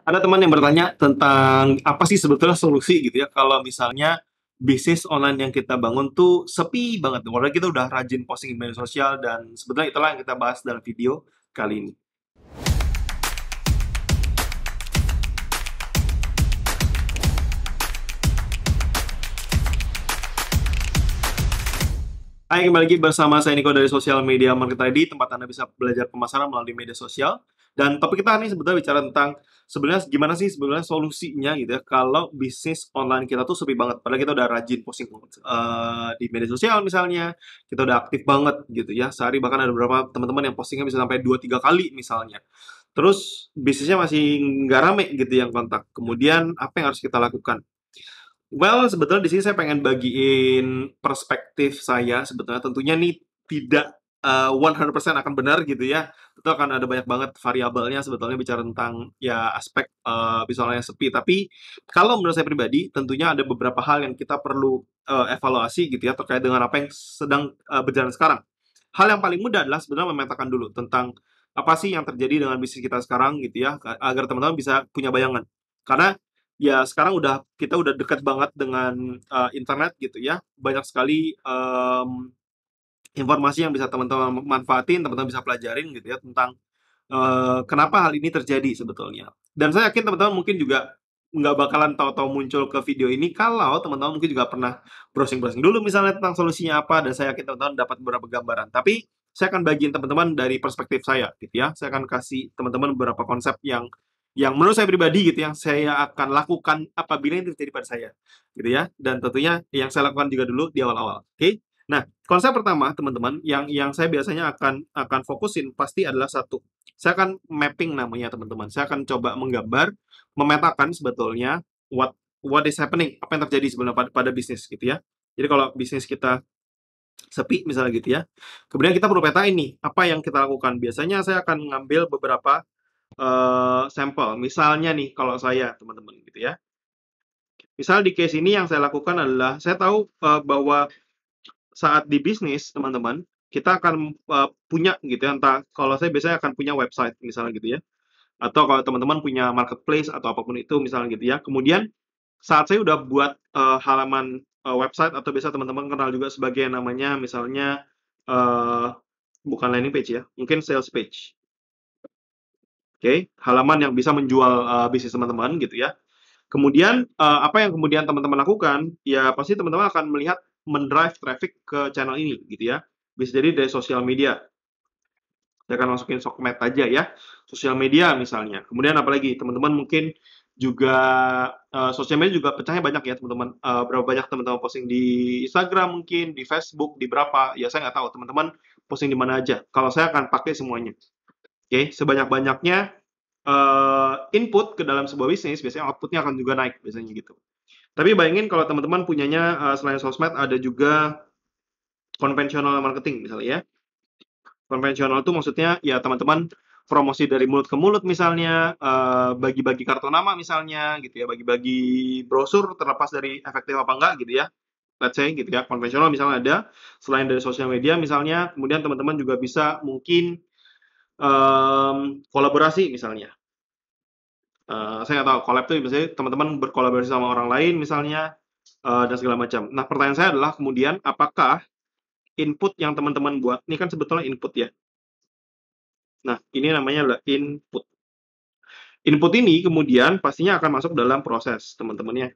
ada teman yang bertanya tentang apa sih sebetulnya solusi gitu ya kalau misalnya bisnis online yang kita bangun tuh sepi banget. Walaupun kita udah rajin posting di media sosial dan sebetulnya itulah yang kita bahas dalam video kali ini. Hai, kembali lagi bersama saya Niko dari Social Media Market ID, tempat Anda bisa belajar pemasaran melalui media sosial. Dan topik kita ini sebetulnya bicara tentang sebenarnya gimana sih sebenarnya solusinya gitu ya kalau bisnis online kita tuh sepi banget. Padahal kita udah rajin posting uh, di media sosial misalnya, kita udah aktif banget gitu ya. Sehari bahkan ada beberapa teman-teman yang postingnya bisa sampai 2-3 kali misalnya. Terus bisnisnya masih nggak rame gitu yang kontak. Kemudian apa yang harus kita lakukan? Well, sebetulnya di sini saya pengen bagiin perspektif saya sebetulnya tentunya nih tidak uh, eh, 100% akan benar gitu ya. Itu akan ada banyak banget variabelnya sebetulnya bicara tentang ya aspek uh, visualnya sepi. Tapi kalau menurut saya pribadi tentunya ada beberapa hal yang kita perlu uh, evaluasi gitu ya terkait dengan apa yang sedang uh, berjalan sekarang. Hal yang paling mudah adalah sebenarnya memetakan dulu tentang apa sih yang terjadi dengan bisnis kita sekarang gitu ya agar teman-teman bisa punya bayangan. Karena ya sekarang udah kita udah dekat banget dengan uh, internet gitu ya. Banyak sekali um, informasi yang bisa teman-teman manfaatin, teman-teman bisa pelajarin gitu ya tentang uh, kenapa hal ini terjadi sebetulnya. Dan saya yakin teman-teman mungkin juga nggak bakalan tahu-tahu muncul ke video ini kalau teman-teman mungkin juga pernah browsing-browsing dulu misalnya tentang solusinya apa dan saya yakin teman-teman dapat beberapa gambaran. Tapi saya akan bagiin teman-teman dari perspektif saya gitu ya. Saya akan kasih teman-teman beberapa konsep yang yang menurut saya pribadi gitu yang saya akan lakukan apabila ini terjadi pada saya gitu ya dan tentunya yang saya lakukan juga dulu di awal-awal oke okay? Nah, konsep pertama teman-teman yang yang saya biasanya akan akan fokusin pasti adalah satu. Saya akan mapping namanya teman-teman. Saya akan coba menggambar, memetakan sebetulnya what what is happening, apa yang terjadi sebenarnya pada, pada bisnis gitu ya. Jadi kalau bisnis kita sepi misalnya gitu ya. Kemudian kita perlu peta ini, apa yang kita lakukan. Biasanya saya akan ngambil beberapa uh, sampel. Misalnya nih kalau saya teman-teman gitu ya. Misal di case ini yang saya lakukan adalah saya tahu uh, bahwa saat di bisnis teman-teman kita akan uh, punya gitu ya entah kalau saya biasanya akan punya website misalnya gitu ya atau kalau teman-teman punya marketplace atau apapun itu misalnya gitu ya kemudian saat saya udah buat uh, halaman uh, website atau biasa teman-teman kenal juga sebagai namanya misalnya uh, bukan landing page ya mungkin sales page oke okay? halaman yang bisa menjual uh, bisnis teman-teman gitu ya kemudian uh, apa yang kemudian teman-teman lakukan ya pasti teman-teman akan melihat mendrive traffic ke channel ini gitu ya. Bisa jadi dari sosial media. Saya akan masukin sokmed aja ya, sosial media misalnya. Kemudian apalagi teman-teman mungkin juga uh, sosial media juga pecahnya banyak ya teman-teman. Uh, berapa banyak teman-teman posting di Instagram mungkin, di Facebook, di berapa? Ya saya nggak tahu teman-teman posting di mana aja. Kalau saya akan pakai semuanya. Oke, okay, sebanyak-banyaknya uh, input ke dalam sebuah bisnis biasanya outputnya akan juga naik biasanya gitu. Tapi bayangin kalau teman-teman punyanya uh, selain sosmed ada juga konvensional marketing misalnya ya. Konvensional itu maksudnya ya teman-teman promosi dari mulut ke mulut misalnya, bagi eh, bagi-bagi kartu nama misalnya gitu ya, bagi-bagi brosur terlepas dari efektif apa enggak gitu ya. Let's say gitu ya, konvensional misalnya ada, selain dari sosial media misalnya, kemudian teman-teman juga bisa mungkin um, kolaborasi misalnya Eh, saya nggak tahu collab itu biasanya teman-teman berkolaborasi sama orang lain misalnya uh, dan segala macam. Nah pertanyaan saya adalah kemudian apakah input yang teman-teman buat ini kan sebetulnya input ya. Nah ini namanya adalah input. Input ini kemudian pastinya akan masuk dalam proses teman-temannya.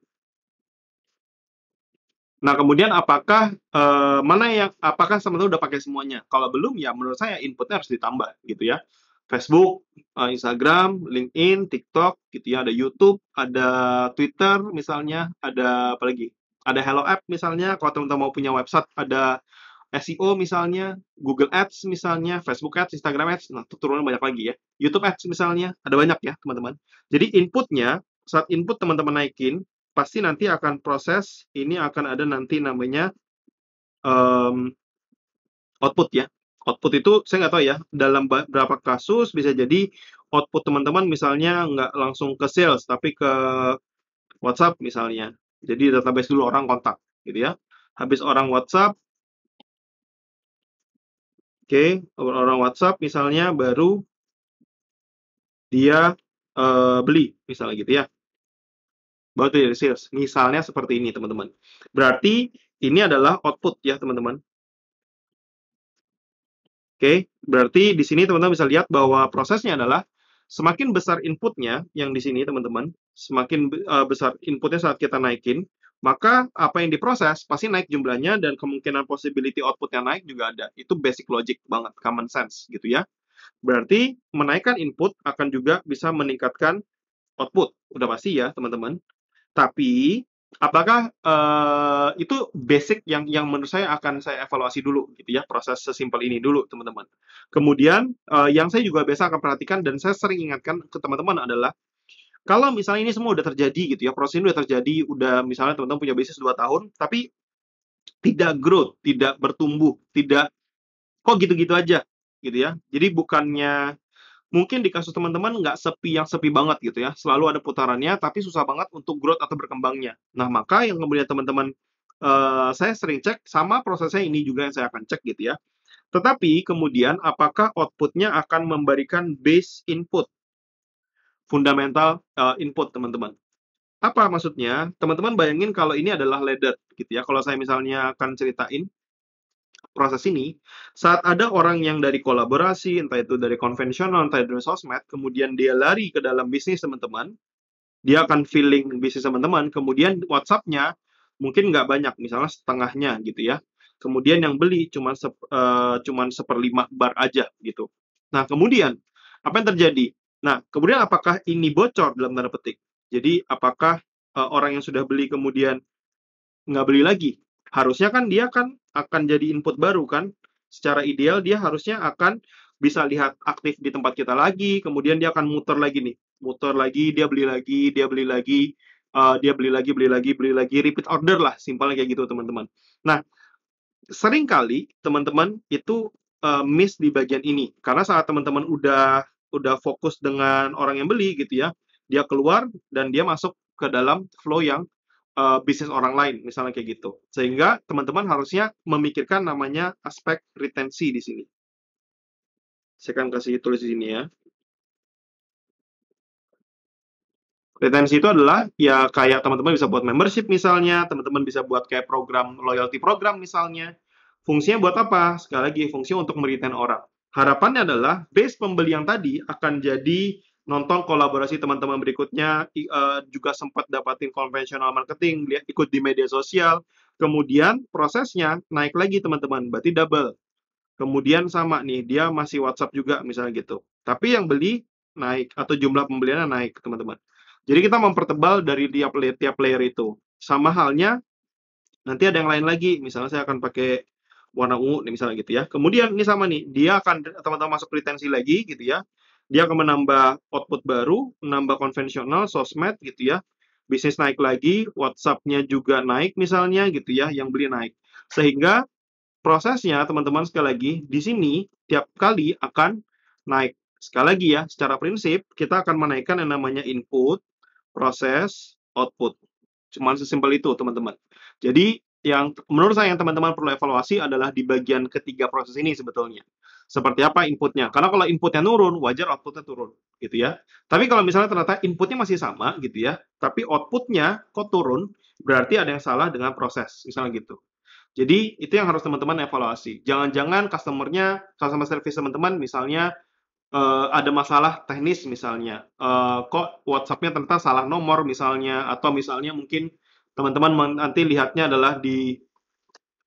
Nah kemudian apakah uh, mana yang apakah teman-teman udah pakai semuanya? Kalau belum ya menurut saya inputnya harus ditambah gitu ya. Facebook, eh, Instagram, LinkedIn, TikTok, gitu ya, ada YouTube, ada Twitter misalnya, ada apa lagi? Ada Hello App misalnya, kalau teman-teman mau punya website, ada SEO misalnya, Google Ads misalnya, Facebook Ads, Instagram Ads, nah itu turunnya banyak lagi ya. YouTube Ads misalnya, ada banyak ya teman-teman. Jadi inputnya, saat input teman-teman naikin, pasti nanti akan proses, ini akan ada nanti namanya um, output ya output itu saya nggak tahu ya dalam berapa kasus bisa jadi output teman-teman misalnya nggak langsung ke sales tapi ke WhatsApp misalnya jadi database dulu orang kontak gitu ya habis orang WhatsApp oke okay, orang WhatsApp misalnya baru dia uh, beli misalnya gitu ya baru dari sales misalnya seperti ini teman-teman berarti ini adalah output ya teman-teman Oke, okay? berarti di sini teman-teman bisa lihat bahwa prosesnya adalah semakin besar inputnya yang di sini teman-teman, semakin eh, besar inputnya saat kita naikin, maka apa yang diproses pasti naik jumlahnya dan kemungkinan possibility outputnya naik juga ada. Itu basic logic banget, common sense gitu ya. Berarti menaikkan input akan juga bisa meningkatkan output, udah pasti ya teman-teman. Tapi apakah uh, itu basic yang yang menurut saya akan saya evaluasi dulu gitu ya proses sesimpel ini dulu teman-teman. Kemudian uh, yang saya juga biasa akan perhatikan dan saya sering ingatkan ke teman-teman adalah kalau misalnya ini semua udah terjadi gitu ya, proses ini udah terjadi, udah misalnya teman-teman punya bisnis 2 tahun tapi tidak growth, tidak bertumbuh, tidak kok gitu-gitu aja gitu ya. Jadi bukannya mungkin di kasus teman-teman nggak sepi yang sepi banget gitu ya. Selalu ada putarannya, tapi susah banget untuk growth atau berkembangnya. Nah, maka yang kemudian teman-teman uh, saya sering cek, sama prosesnya ini juga yang saya akan cek gitu ya. Tetapi kemudian apakah outputnya akan memberikan base input, fundamental uh, input teman-teman. Apa maksudnya? Teman-teman bayangin kalau ini adalah ladder gitu ya. Kalau saya misalnya akan ceritain, proses ini, saat ada orang yang dari kolaborasi, entah itu dari konvensional, entah itu dari sosmed, kemudian dia lari ke dalam bisnis teman-teman, dia akan feeling bisnis teman-teman, kemudian WhatsApp-nya mungkin nggak banyak, misalnya setengahnya gitu ya. Kemudian yang beli cuma se uh, eh, cuman seperlima bar aja gitu. Nah, kemudian apa yang terjadi? Nah, kemudian apakah ini bocor dalam tanda petik? Jadi, apakah uh, orang yang sudah beli kemudian nggak beli lagi? Harusnya kan dia kan akan jadi input baru kan. Secara ideal dia harusnya akan bisa lihat aktif di tempat kita lagi, kemudian dia akan muter lagi nih, muter lagi, dia beli lagi, dia beli lagi, uh, dia beli lagi, beli lagi, beli lagi, repeat order lah, simpelnya kayak gitu teman-teman. Nah, sering kali teman-teman itu uh, miss di bagian ini, karena saat teman-teman udah udah fokus dengan orang yang beli gitu ya, dia keluar dan dia masuk ke dalam flow yang uh, bisnis orang lain, misalnya kayak gitu. Sehingga teman-teman harusnya memikirkan namanya aspek retensi di sini. Saya akan kasih tulis di sini ya. Retensi itu adalah ya kayak teman-teman bisa buat membership misalnya, teman-teman bisa buat kayak program loyalty program misalnya. Fungsinya buat apa? Sekali lagi, fungsinya untuk meriten orang. Harapannya adalah base pembeli yang tadi akan jadi nonton kolaborasi teman-teman berikutnya uh, juga sempat dapatin konvensional marketing lihat ikut di media sosial kemudian prosesnya naik lagi teman-teman berarti double kemudian sama nih dia masih WhatsApp juga misalnya gitu tapi yang beli naik atau jumlah pembeliannya naik teman-teman jadi kita mempertebal dari tiap layer, tiap layer itu sama halnya nanti ada yang lain lagi misalnya saya akan pakai warna ungu nih misalnya gitu ya kemudian ini sama nih dia akan teman-teman masuk retensi lagi gitu ya dia akan menambah output baru, menambah konvensional, sosmed gitu ya. Bisnis naik lagi, WhatsApp-nya juga naik misalnya gitu ya, yang beli naik. Sehingga prosesnya teman-teman sekali lagi di sini tiap kali akan naik. Sekali lagi ya, secara prinsip kita akan menaikkan yang namanya input, proses, output. Cuman sesimpel itu teman-teman. Jadi yang menurut saya yang teman-teman perlu evaluasi adalah di bagian ketiga proses ini sebetulnya seperti apa inputnya. Karena kalau inputnya turun wajar outputnya turun, gitu ya. Tapi kalau misalnya ternyata inputnya masih sama, gitu ya, tapi outputnya kok turun, berarti ada yang salah dengan proses, misalnya gitu. Jadi itu yang harus teman-teman evaluasi. Jangan-jangan customernya, customer service teman-teman, misalnya uh, ada masalah teknis misalnya, uh, kok WhatsAppnya nya ternyata salah nomor misalnya, atau misalnya mungkin teman-teman nanti lihatnya adalah di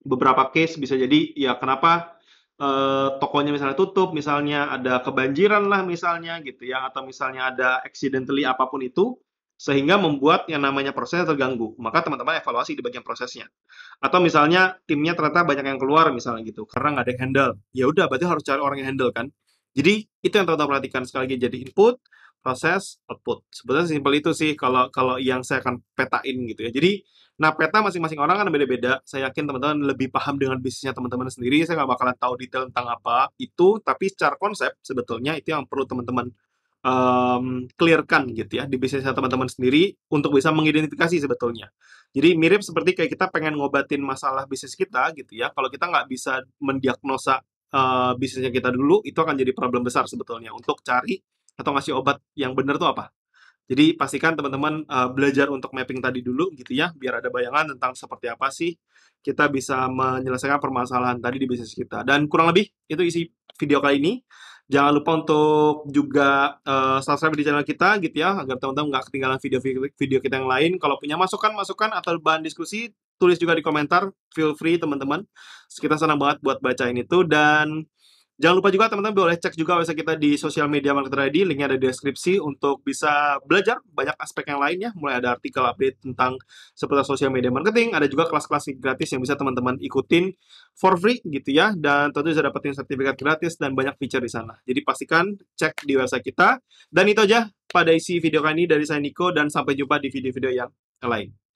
beberapa case bisa jadi ya kenapa eh, tokonya misalnya tutup, misalnya ada kebanjiran lah misalnya gitu ya, atau misalnya ada accidentally apapun itu, sehingga membuat yang namanya prosesnya terganggu. Maka teman-teman evaluasi di bagian prosesnya. Atau misalnya timnya ternyata banyak yang keluar misalnya gitu, karena nggak ada yang handle. Ya udah, berarti harus cari orang yang handle kan. Jadi itu yang teman-teman perhatikan sekali lagi jadi input, proses, output. Sebenarnya simpel itu sih kalau kalau yang saya akan petain gitu ya. Jadi Nah, peta masing-masing orang kan beda-beda. Saya yakin teman-teman lebih paham dengan bisnisnya teman-teman sendiri. Saya nggak bakalan tahu detail tentang apa itu, tapi secara konsep sebetulnya itu yang perlu teman-teman um, clearkan gitu ya di bisnisnya teman-teman sendiri untuk bisa mengidentifikasi sebetulnya. Jadi mirip seperti kayak kita pengen ngobatin masalah bisnis kita gitu ya. Kalau kita nggak bisa mendiagnosa uh, bisnisnya kita dulu, itu akan jadi problem besar sebetulnya untuk cari atau ngasih obat yang benar tuh apa jadi pastikan teman-teman uh, belajar untuk mapping tadi dulu gitu ya, biar ada bayangan tentang seperti apa sih kita bisa menyelesaikan permasalahan tadi di bisnis kita. Dan kurang lebih itu isi video kali ini. Jangan lupa untuk juga uh, subscribe di channel kita gitu ya, agar teman-teman nggak ketinggalan video-video kita yang lain. Kalau punya masukan-masukan atau bahan diskusi, tulis juga di komentar. Feel free teman-teman. Kita senang banget buat bacain itu dan Jangan lupa juga teman-teman boleh cek juga website kita di sosial media Marketer ID, linknya ada di deskripsi untuk bisa belajar banyak aspek yang lainnya, mulai ada artikel update tentang seputar sosial media marketing, ada juga kelas-kelas gratis yang bisa teman-teman ikutin for free gitu ya, dan tentu bisa dapetin sertifikat gratis dan banyak feature di sana. Jadi pastikan cek di website kita. Dan itu aja pada isi video kali ini dari saya Niko, dan sampai jumpa di video-video yang lain.